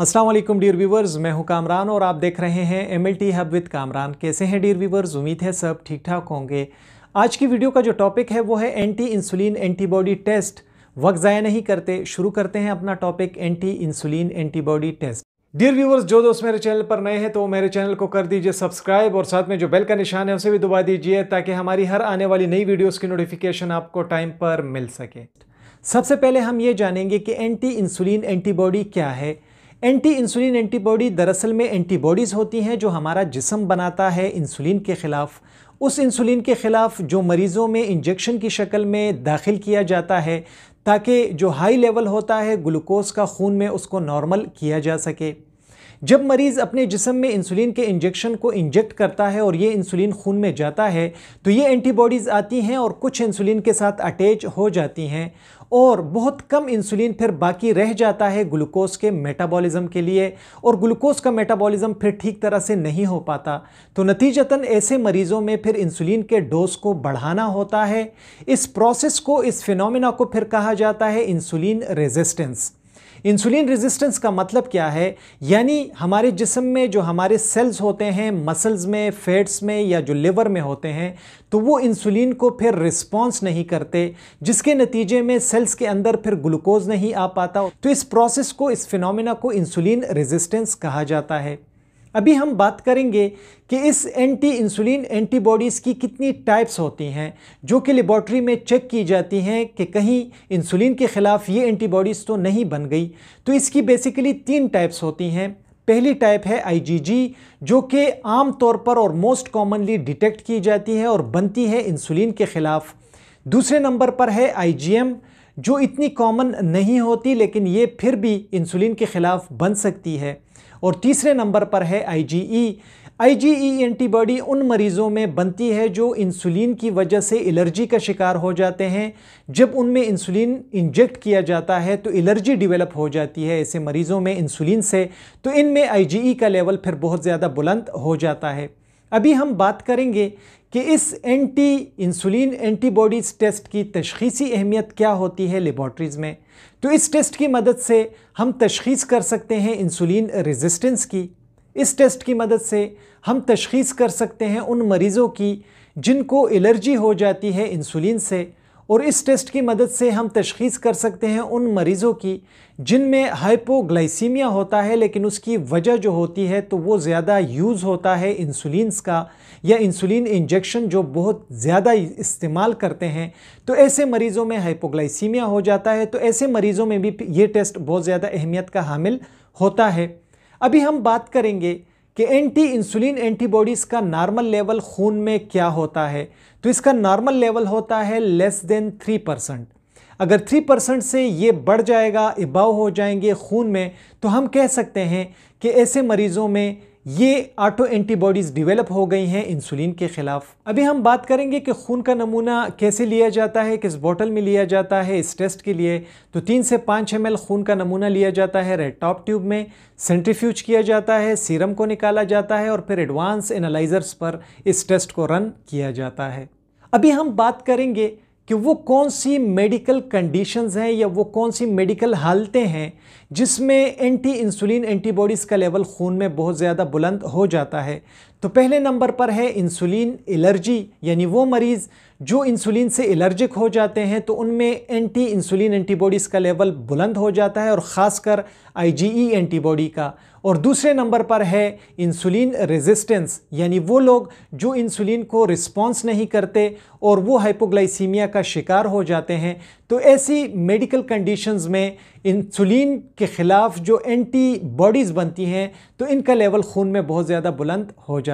वालेकुम dear viewers मैं हूं कामरान और आप देख रहे हैं M L T hub with Kamran कैसे हैं डियर व्यूवर्स उम्मीद है सब ठीक ठाक होंगे आज की वीडियो का जो टॉपिक है वो है एंटी इंसुलिन एंटीबॉडी टेस्ट वक्त ज़ाया नहीं करते शुरू करते हैं अपना topic anti insulin antibody test dear viewers जो दोस्त मेरे चैनल पर नए हैं तो मेरे चैनल को कर दीजिए सब्सक्राइब और साथ में जो बेल का निशान है उसे भी दबा दीजिए ताकि हमारी हर आने वाली नई वीडियोज की नोटिफिकेशन आपको टाइम पर मिल सके सबसे पहले हम ये जानेंगे कि एंटी इंसुलिन एंटीबॉडी क्या है एंटी इंसुलिन एंटीबॉडी दरअसल में एंटीबॉडीज़ होती हैं जो हमारा जिसम बनाता है इंसुलिन के ख़िलाफ़ उस इंसुलिन के ख़िलाफ़ जो मरीज़ों में इंजेक्शन की शक्ल में दाखिल किया जाता है ताकि जो हाई लेवल होता है ग्लूकोज का खून में उसको नॉर्मल किया जा सके जब मरीज़ अपने जिसम में इंसुलिन के इंजेक्शन को इंजेक्ट करता है और ये इंसुलिन खून में जाता है तो ये एंटीबॉडीज़ आती हैं और कुछ इंसुलिन के साथ अटैच हो जाती हैं और बहुत कम इंसुलिन फिर बाकी रह जाता है ग्लूकोज के मेटाबॉलिज्म के लिए और ग्लूकोज का मेटाबॉलिज्म फिर ठीक तरह से नहीं हो पाता तो नतीजतन ऐसे मरीज़ों में फिर इंसुलिन के डोज को बढ़ाना होता है इस प्रोसेस को इस फिनोमिना को फिर कहा जाता है इंसुलिन रेजिस्टेंस इंसुलिन रेजिस्टेंस का मतलब क्या है यानी हमारे जिसम में जो हमारे सेल्स होते हैं मसल्स में फैट्स में या जो लिवर में होते हैं तो वो इंसुलिन को फिर रिस्पॉन्स नहीं करते जिसके नतीजे में सेल्स के अंदर फिर ग्लूकोज नहीं आ पाता तो इस प्रोसेस को इस फिनोमिना को इंसुलिन रेजिस्टेंस कहा जाता है अभी हम बात करेंगे कि इस एंटी इंसुलिन एंटीबॉडीज़ की कितनी टाइप्स होती हैं जो कि लेबॉर्ट्री में चेक की जाती हैं कि कहीं इंसुलिन के ख़िलाफ़ ये एंटीबॉडीज़ तो नहीं बन गई तो इसकी बेसिकली तीन टाइप्स होती हैं पहली टाइप है आईजीजी जो कि आम तौर पर और मोस्ट कॉमनली डिटेक्ट की जाती है और बनती है इंसुलिन के ख़िलाफ़ दूसरे नंबर पर है आई जो इतनी कॉमन नहीं होती लेकिन ये फिर भी इंसुलिन के ख़िलाफ़ बन सकती है और तीसरे नंबर पर है आईजीई आईजीई एंटीबॉडी उन मरीज़ों में बनती है जो इंसुलिन की वजह से एलर्जी का शिकार हो जाते हैं जब उनमें इंसुलिन इंजेक्ट किया जाता है तो एलर्जी डेवलप हो जाती है ऐसे मरीज़ों में इंसुलिन से तो इनमें आईजीई e का लेवल फिर बहुत ज़्यादा बुलंद हो जाता है अभी हम बात करेंगे कि इस एंटी इंसुलिन एंटीबॉडीज़ टेस्ट की तशखीसी अहमियत क्या होती है लेबॉर्ट्रीज़ में तो इस टेस्ट की मदद से हम तशखीस कर सकते हैं इंसुलिन रेजिस्टेंस की इस टेस्ट की मदद से हम तशखीस कर सकते हैं उन मरीज़ों की जिनको एलर्जी हो जाती है इंसुलिन से और इस टेस्ट की मदद से हम तशखीस कर सकते हैं उन मरीज़ों की जिनमें हाइपोग्लाइसीमिया होता है लेकिन उसकी वजह जो होती है तो वो ज़्यादा यूज़ होता है इंसुलिनस का या इंसुलिन इंजेक्शन जो बहुत ज़्यादा इस्तेमाल करते हैं तो ऐसे मरीज़ों में हाइपोग्लाइसीमिया हो जाता है तो ऐसे मरीज़ों में भी ये टेस्ट बहुत ज़्यादा अहमियत का हामिल होता है अभी हम बात करेंगे कि एंटी इंसुलिन एंटीबॉडीज़ का नॉर्मल लेवल खून में क्या होता है तो इसका नॉर्मल लेवल होता है लेस देन थ्री परसेंट अगर थ्री परसेंट से ये बढ़ जाएगा इबाव हो जाएंगे खून में तो हम कह सकते हैं कि ऐसे मरीज़ों में ये ऑटो एंटीबॉडीज़ डिवेलप हो गई हैं इंसुलिन के ख़िलाफ़ अभी हम बात करेंगे कि खून का नमूना कैसे लिया जाता है किस बोतल में लिया जाता है इस टेस्ट के लिए तो तीन से पाँच एम खून का नमूना लिया जाता है रेड टॉप ट्यूब में सेंट्रीफ्यूज किया जाता है सीरम को निकाला जाता है और फिर एडवांस एनालाइजर्स पर इस टेस्ट को रन किया जाता है अभी हम बात करेंगे कि वो कौन सी मेडिकल कंडीशंस हैं या वो कौन सी मेडिकल हालतें हैं जिसमें एंटी इंसुलिन एंटीबॉडीज़ का लेवल खून में बहुत ज़्यादा बुलंद हो जाता है तो पहले नंबर पर है इंसुलिन एलर्जी यानी वो मरीज़ जो इंसुलिन से एलर्जिक हो जाते हैं तो उनमें एंटी इंसुलिन एंटीबॉडीज़ का लेवल बुलंद हो जाता है और ख़ासकर आईजीई एंटीबॉडी का और दूसरे नंबर पर है इंसुलिन रेजिस्टेंस यानी वो लोग जो इंसुलिन को रिस्पॉन्स नहीं करते और वो हाइपोग्लाइसीमिया का शिकार हो जाते हैं तो ऐसी मेडिकल कंडीशंस में इंसुलिन के ख़िलाफ़ जो एंटीबॉडीज़ बनती हैं तो इनका लेवल खून में बहुत ज़्यादा बुलंद हो जाता